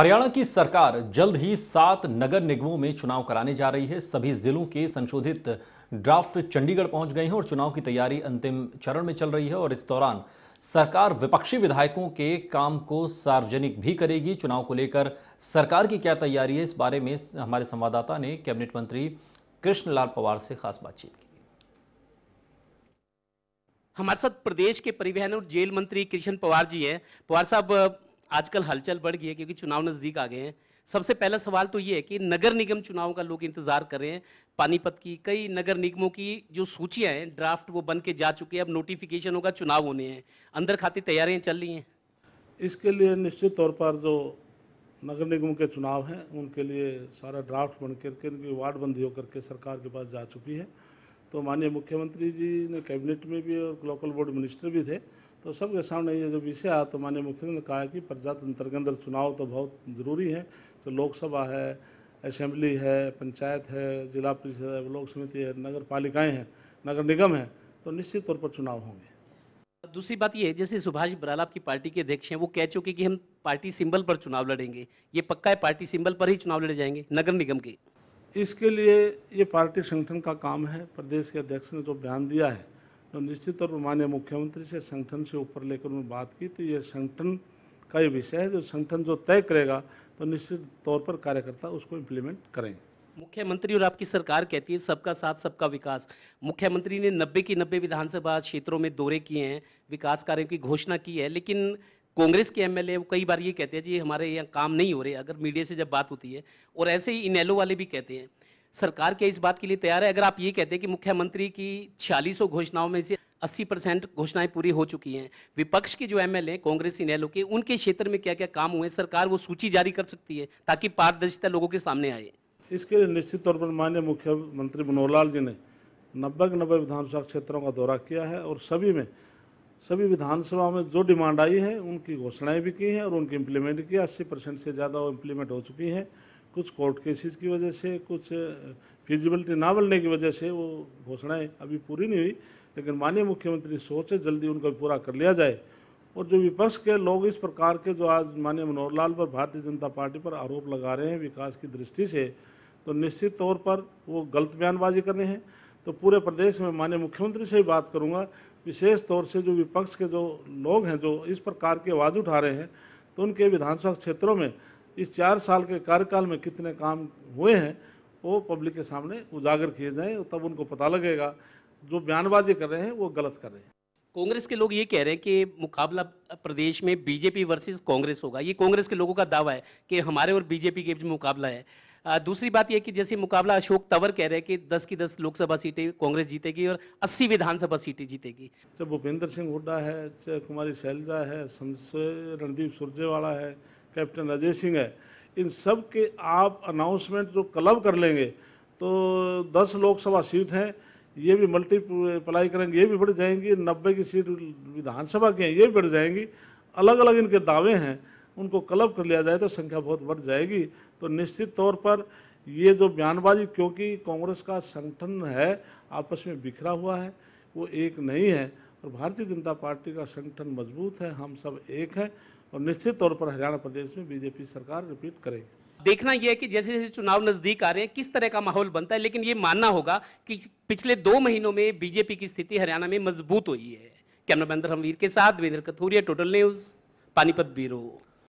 हरियाणा की सरकार जल्द ही सात नगर निगमों में चुनाव कराने जा रही है सभी जिलों के संशोधित ड्राफ्ट चंडीगढ़ पहुंच गए हैं और चुनाव की तैयारी अंतिम चरण में चल रही है और इस दौरान सरकार विपक्षी विधायकों के काम को सार्वजनिक भी करेगी चुनाव को लेकर सरकार की क्या तैयारी है इस बारे में हमारे संवाददाता ने कैबिनेट मंत्री कृष्णलाल पवार से खास बातचीत की हमारे साथ प्रदेश के परिवहन और जेल मंत्री कृष्ण पवार जी हैं पवार साहब आजकल हलचल बढ़ गई है क्योंकि चुनाव नज़दीक आ गए हैं सबसे पहला सवाल तो ये है कि नगर निगम चुनाव का लोग इंतजार कर रहे हैं पानीपत की कई नगर निगमों की जो सूचियां हैं ड्राफ्ट वो बन के जा चुकी है अब नोटिफिकेशन होगा चुनाव होने हैं अंदर खाती तैयारियां चल रही हैं इसके लिए निश्चित तौर पर जो नगर निगम के चुनाव हैं उनके लिए सारा ड्राफ्ट बन करके उनकी वार्डबंदी होकर के सरकार के पास जा चुकी है तो माननीय मुख्यमंत्री जी ने कैबिनेट में भी और लोकल बोर्ड मिनिस्टर भी थे तो सबके सामने ये जो विषय आया तो माननीय मुख्यमंत्री ने कहा कि प्रजातंत्र के अंदर चुनाव तो बहुत ज़रूरी है तो लोकसभा है असेंबली है पंचायत है जिला परिषद है ब्लॉक समिति है नगर पालिकाएँ हैं नगर निगम है तो निश्चित तौर पर चुनाव होंगे दूसरी बात ये है जैसे सुभाष बराला आपकी पार्टी के अध्यक्ष हैं वो कह चुके कि हम पार्टी सिंबल पर चुनाव लड़ेंगे ये पक्का है पार्टी सिंबल पर ही चुनाव लड़े जाएंगे नगर निगम के इसके लिए ये पार्टी संगठन का काम है प्रदेश के अध्यक्ष ने जो बयान दिया है तो निश्चित तौर पर माननीय मुख्यमंत्री से संगठन से ऊपर लेकर उन्होंने बात की तो ये संगठन का ये विषय है जो संगठन जो तय करेगा तो निश्चित तौर पर कार्यकर्ता उसको इम्प्लीमेंट करेंगे मुख्यमंत्री और आपकी सरकार कहती है सबका साथ सबका विकास मुख्यमंत्री ने नब्बे की नब्बे विधानसभा क्षेत्रों में दौरे किए हैं विकास कार्यों की घोषणा की है लेकिन कांग्रेस के एमएलए वो कई बार ये कहते हैं जी हमारे यहाँ काम नहीं हो रहे अगर मीडिया से जब बात होती है और ऐसे ही इनेलो वाले भी कहते हैं सरकार क्या इस बात के लिए तैयार है अगर आप ये कहते हैं कि मुख्यमंत्री की छियालीसों घोषणाओं में से 80 परसेंट घोषणाएं पूरी हो चुकी हैं विपक्ष के जो एम एल कांग्रेसी नेलो के उनके क्षेत्र में क्या क्या काम हुए सरकार वो सूची जारी कर सकती है ताकि पारदर्शिता लोगों के सामने आए इसके लिए निश्चित तौर पर माननीय मुख्यमंत्री मनोहर लाल जी ने नब्बे नब्बे विधानसभा क्षेत्रों का दौरा किया है और सभी में सभी विधानसभा में जो डिमांड आई है उनकी घोषणाएं भी की हैं और उनकी इम्प्लीमेंट किया अस्सी परसेंट से ज़्यादा वो इम्प्लीमेंट हो चुकी हैं कुछ कोर्ट केसेस की वजह से कुछ फिजिबिलिटी ना बनने की वजह से वो घोषणाएं अभी पूरी नहीं हुई लेकिन माननीय मुख्यमंत्री सोचे जल्दी उनको पूरा कर लिया जाए और जो विपक्ष के लोग इस प्रकार के जो आज माननीय मनोहर लाल पर भारतीय जनता पार्टी पर आरोप लगा रहे हैं विकास की दृष्टि से तो निश्चित तौर पर वो गलत बयानबाजी कर रहे हैं तो पूरे प्रदेश में माननीय मुख्यमंत्री से ही बात करूंगा विशेष तौर से जो विपक्ष के जो लोग हैं जो इस प्रकार की आवाज़ उठा रहे हैं तो उनके विधानसभा क्षेत्रों में इस चार साल के कार्यकाल में कितने काम हुए हैं वो पब्लिक के सामने उजागर किए जाएं तब उनको पता लगेगा जो बयानबाजी कर रहे हैं वो गलत कर रहे हैं कांग्रेस के लोग ये कह रहे हैं कि मुकाबला प्रदेश में बीजेपी वर्सेस कांग्रेस होगा ये कांग्रेस के लोगों का दावा है कि हमारे और बीजेपी के बीच मुकाबला है दूसरी बात यह कि जैसे मुकाबला अशोक तंवर कह रहे हैं कि 10 की 10 लोकसभा सीटें कांग्रेस जीतेगी और 80 विधानसभा सीटें जीतेगी चाहे अच्छा, भूपेंद्र सिंह हुड्डा है चाहे कुमारी शैलजा है रणदीप सुरजेवाला है कैप्टन अजय सिंह है इन सब के आप अनाउंसमेंट जो क्लब कर लेंगे तो 10 लोकसभा सीट हैं ये भी मल्टीप्लाई करेंगे ये भी बढ़ जाएंगी नब्बे की सीट विधानसभा की हैं ये भी बढ़ जाएंगी अलग अलग इनके दावे हैं उनको क्लब कर लिया जाए तो संख्या बहुत बढ़ जाएगी तो निश्चित तौर पर ये जो बयानबाजी क्योंकि कांग्रेस का संगठन है आपस में बिखरा हुआ है वो एक नहीं है और भारतीय जनता पार्टी का संगठन मजबूत है हम सब एक हैं और निश्चित तौर पर हरियाणा प्रदेश में बीजेपी सरकार रिपीट करेगी देखना यह है कि जैसे जैसे चुनाव नजदीक आ रहे हैं किस तरह का माहौल बनता है लेकिन ये मानना होगा कि पिछले दो महीनों में बीजेपी की स्थिति हरियाणा में मजबूत हुई है कैमरा मैन धर्मवीर के साथ Virender Kathuria total news Panipat bureau